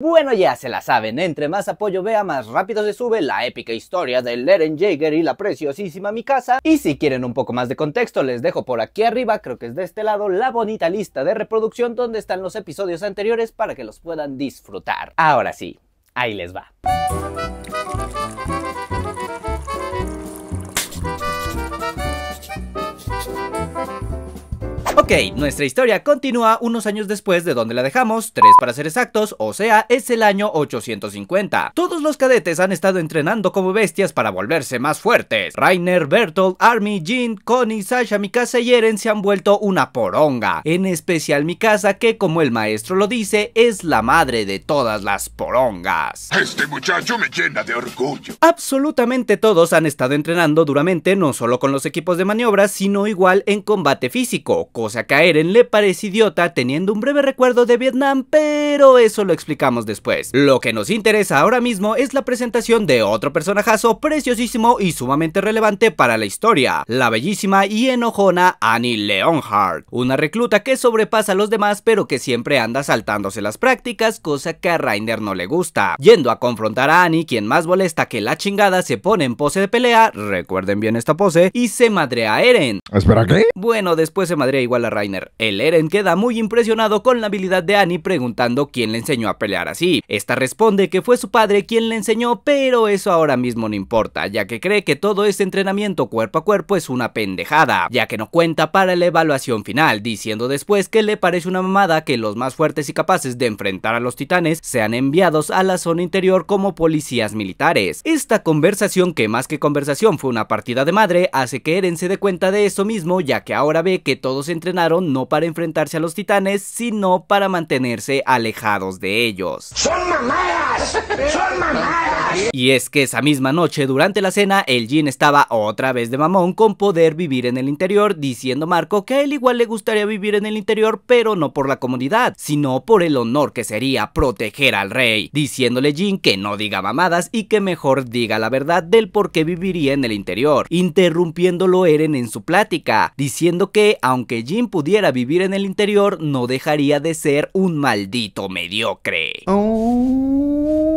Bueno, ya se la saben, entre más apoyo vea, más rápido se sube la épica historia de Leren Jaeger y la preciosísima Mikasa. Y si quieren un poco más de contexto, les dejo por aquí arriba, creo que es de este lado, la bonita lista de reproducción donde están los episodios anteriores para que los puedan disfrutar. Ahora sí, ahí les va. Ok, nuestra historia continúa unos años después de donde la dejamos, tres para ser exactos, o sea, es el año 850. Todos los cadetes han estado entrenando como bestias para volverse más fuertes. Rainer, Bertolt, Army, Jean, Connie, Sasha, Mikasa y Eren se han vuelto una poronga. En especial Mikasa que, como el maestro lo dice, es la madre de todas las porongas. Este muchacho me llena de orgullo. Absolutamente todos han estado entrenando duramente no solo con los equipos de maniobras, sino igual en combate físico, cosa a caer en le parece idiota teniendo un breve recuerdo de Vietnam, pero eso lo explicamos después. Lo que nos interesa ahora mismo es la presentación de otro personajazo preciosísimo y sumamente relevante para la historia, la bellísima y enojona Annie Leonhardt, una recluta que sobrepasa a los demás pero que siempre anda saltándose las prácticas, cosa que a Reiner no le gusta. Yendo a confrontar a Annie, quien más molesta que la chingada se pone en pose de pelea, recuerden bien esta pose, y se madre a Eren. ¿Espera qué? Bueno, después se madrea igual a Rainer. El Eren queda muy impresionado con la habilidad de Annie preguntando quién le enseñó a pelear así. Esta responde que fue su padre quien le enseñó, pero eso ahora mismo no importa, ya que cree que todo este entrenamiento cuerpo a cuerpo es una pendejada, ya que no cuenta para la evaluación final, diciendo después que le parece una mamada que los más fuertes y capaces de enfrentar a los titanes sean enviados a la zona interior como policías militares. Esta conversación, que más que conversación fue una partida de madre, hace que Eren se dé cuenta de eso mismo, ya que ahora ve que todos entrenan no para enfrentarse a los titanes, sino para mantenerse alejados de ellos. ¡Son mamadas! ¡Son mamadas! Y es que esa misma noche, durante la cena, el Jin estaba otra vez de mamón con poder vivir en el interior, diciendo Marco que a él igual le gustaría vivir en el interior, pero no por la comodidad, sino por el honor que sería proteger al rey, diciéndole Jin que no diga mamadas y que mejor diga la verdad del por qué viviría en el interior, interrumpiéndolo Eren en su plática, diciendo que aunque Jin pudiera vivir en el interior no dejaría de ser un maldito mediocre. Oh.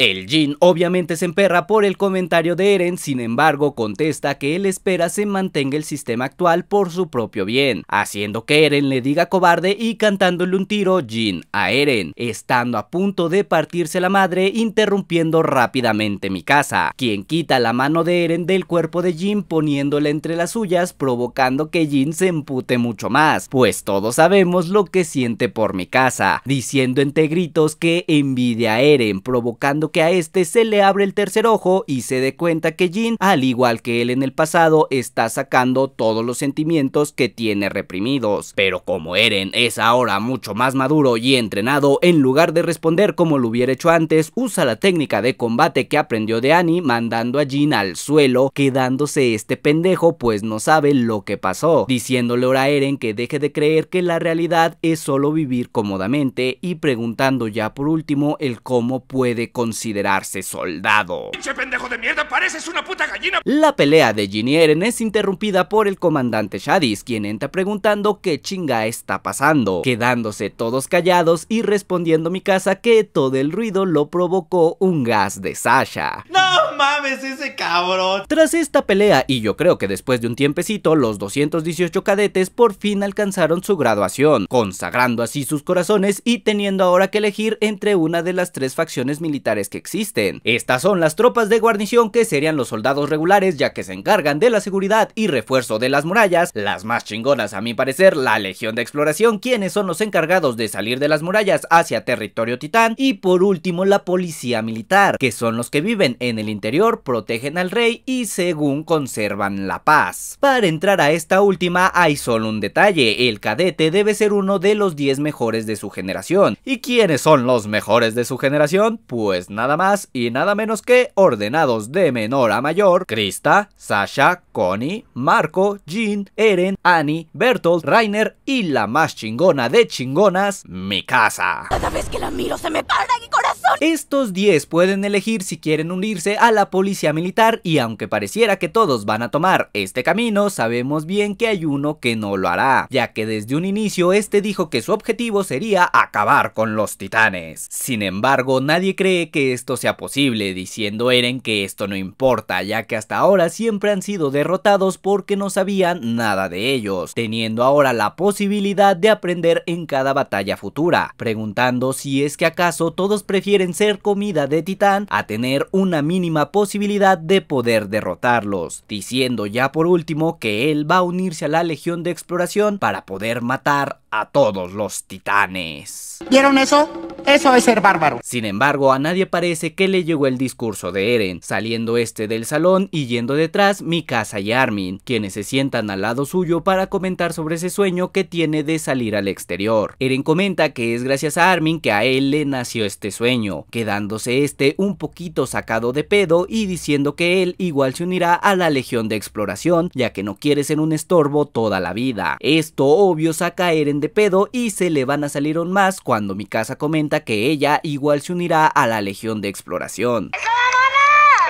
El Jin obviamente se emperra por el comentario de Eren, sin embargo contesta que él espera se mantenga el sistema actual por su propio bien, haciendo que Eren le diga cobarde y cantándole un tiro Jin a Eren, estando a punto de partirse la madre interrumpiendo rápidamente mi casa, quien quita la mano de Eren del cuerpo de Jin poniéndole entre las suyas provocando que Jin se empute mucho más, pues todos sabemos lo que siente por mi casa, diciendo entre gritos que envidia a Eren provocando que a este se le abre el tercer ojo y se dé cuenta que Jin, al igual que él en el pasado, está sacando todos los sentimientos que tiene reprimidos. Pero como Eren es ahora mucho más maduro y entrenado, en lugar de responder como lo hubiera hecho antes, usa la técnica de combate que aprendió de Annie mandando a Jin al suelo, quedándose este pendejo pues no sabe lo que pasó, diciéndole ahora a Eren que deje de creer que la realidad es solo vivir cómodamente y preguntando ya por último el cómo puede conseguir considerarse soldado. ¡Pinche pendejo de mierda! ¡Pareces una puta gallina! La pelea de Ginieren es interrumpida por el comandante Shadis, quien entra preguntando qué chinga está pasando, quedándose todos callados y respondiendo mi casa que todo el ruido lo provocó un gas de Sasha. ¡No mames ese cabrón! Tras esta pelea, y yo creo que después de un tiempecito, los 218 cadetes por fin alcanzaron su graduación, consagrando así sus corazones y teniendo ahora que elegir entre una de las tres facciones militares que existen. Estas son las tropas de guarnición que serían los soldados regulares ya que se encargan de la seguridad y refuerzo de las murallas, las más chingonas a mi parecer la Legión de Exploración quienes son los encargados de salir de las murallas hacia territorio titán y por último la policía militar que son los que viven en el interior, protegen al rey y según conservan la paz. Para entrar a esta última hay solo un detalle, el cadete debe ser uno de los 10 mejores de su generación. ¿Y quiénes son los mejores de su generación? Pues no nada más y nada menos que ordenados de menor a mayor, Krista, Sasha, Connie, Marco, Jean, Eren, Annie, Bertolt, Rainer y la más chingona de chingonas, casa. Cada vez que la miro se me paran y corazón. Estos 10 pueden elegir si quieren unirse a la policía militar y aunque pareciera que todos van a tomar este camino, sabemos bien que hay uno que no lo hará, ya que desde un inicio este dijo que su objetivo sería acabar con los titanes. Sin embargo, nadie cree que esto sea posible, diciendo Eren que esto no importa, ya que hasta ahora siempre han sido derrotados porque no sabían nada de ellos, teniendo ahora la posibilidad de aprender en cada batalla futura, preguntando si es que acaso todos prefieren ser comida de titán a tener una mínima posibilidad de poder derrotarlos, diciendo ya por último que él va a unirse a la Legión de Exploración para poder matar a todos los titanes. ¿Vieron eso? Eso es ser bárbaro. Sin embargo, a nadie parece que le llegó el discurso de Eren, saliendo este del salón y yendo detrás Mikasa y Armin, quienes se sientan al lado suyo para comentar sobre ese sueño que tiene de salir al exterior. Eren comenta que es gracias a Armin que a él le nació este sueño, quedándose este un poquito sacado de pedo y diciendo que él igual se unirá a la legión de exploración, ya que no quiere ser un estorbo toda la vida. Esto obvio saca a Eren de pedo y se le van a salir aún más cuando Mikasa comenta que ella igual se unirá a la Legión de Exploración.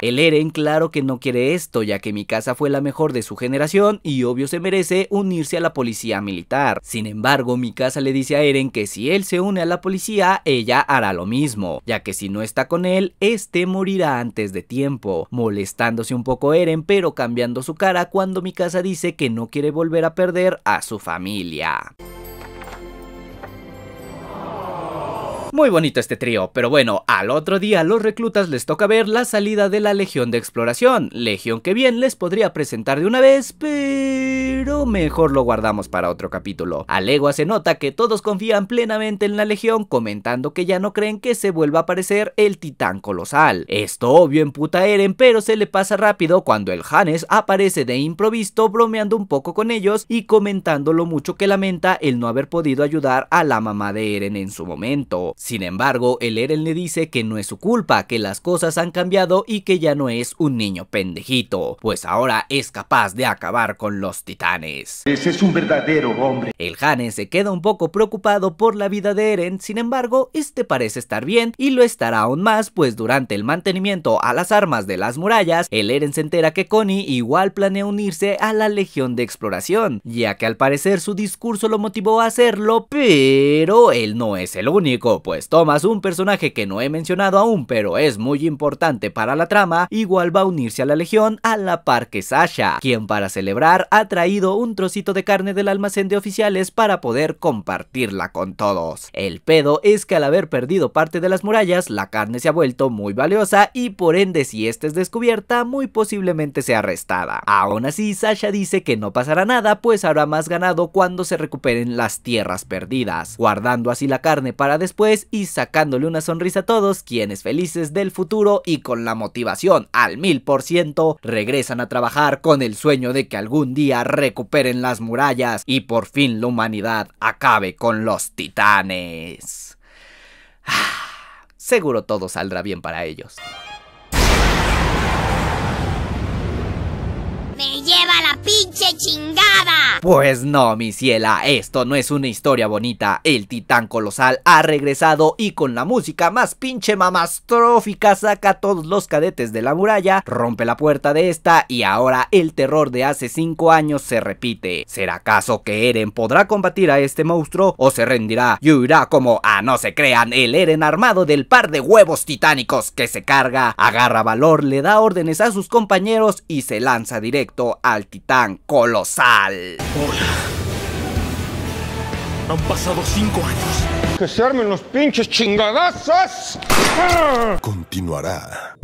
El Eren claro que no quiere esto, ya que Mikasa fue la mejor de su generación y obvio se merece unirse a la policía militar. Sin embargo, Mikasa le dice a Eren que si él se une a la policía, ella hará lo mismo, ya que si no está con él, este morirá antes de tiempo. Molestándose un poco Eren, pero cambiando su cara cuando Mikasa dice que no quiere volver a perder a su familia. Muy bonito este trío, pero bueno, al otro día a los reclutas les toca ver la salida de la Legión de Exploración, legión que bien les podría presentar de una vez, pero mejor lo guardamos para otro capítulo. A legua se nota que todos confían plenamente en la legión, comentando que ya no creen que se vuelva a aparecer el titán colosal. Esto obvio en puta Eren, pero se le pasa rápido cuando el Hannes aparece de improviso bromeando un poco con ellos y comentando lo mucho que lamenta el no haber podido ayudar a la mamá de Eren en su momento. Sin embargo, el Eren le dice que no es su culpa, que las cosas han cambiado y que ya no es un niño pendejito, pues ahora es capaz de acabar con los titanes. Ese es un verdadero hombre. El Hane se queda un poco preocupado por la vida de Eren, sin embargo, este parece estar bien y lo estará aún más, pues durante el mantenimiento a las armas de las murallas, el Eren se entera que Connie igual planea unirse a la Legión de Exploración, ya que al parecer su discurso lo motivó a hacerlo, pero él no es el único, pues Thomas, un personaje que no he mencionado aún pero es muy importante para la trama, igual va a unirse a la legión a la par que Sasha, quien para celebrar ha traído un trocito de carne del almacén de oficiales para poder compartirla con todos. El pedo es que al haber perdido parte de las murallas, la carne se ha vuelto muy valiosa y por ende si esta es descubierta, muy posiblemente sea arrestada. Aún así, Sasha dice que no pasará nada, pues habrá más ganado cuando se recuperen las tierras perdidas, guardando así la carne para después y sacándole una sonrisa a todos quienes felices del futuro y con la motivación al mil por ciento regresan a trabajar con el sueño de que algún día recuperen las murallas y por fin la humanidad acabe con los titanes. Ah, seguro todo saldrá bien para ellos. Me la pinche chingada. Pues no, mi ciela, esto no es una historia bonita. El titán colosal ha regresado y con la música más pinche mamastrófica saca a todos los cadetes de la muralla, rompe la puerta de esta y ahora el terror de hace cinco años se repite. ¿Será acaso que Eren podrá combatir a este monstruo o se rendirá y huirá como, a ah, no se crean, el Eren armado del par de huevos titánicos que se carga, agarra valor, le da órdenes a sus compañeros y se lanza directo al titán colosal. Hola. Han pasado cinco años. ¡Que se armen los pinches chingadazos! Continuará.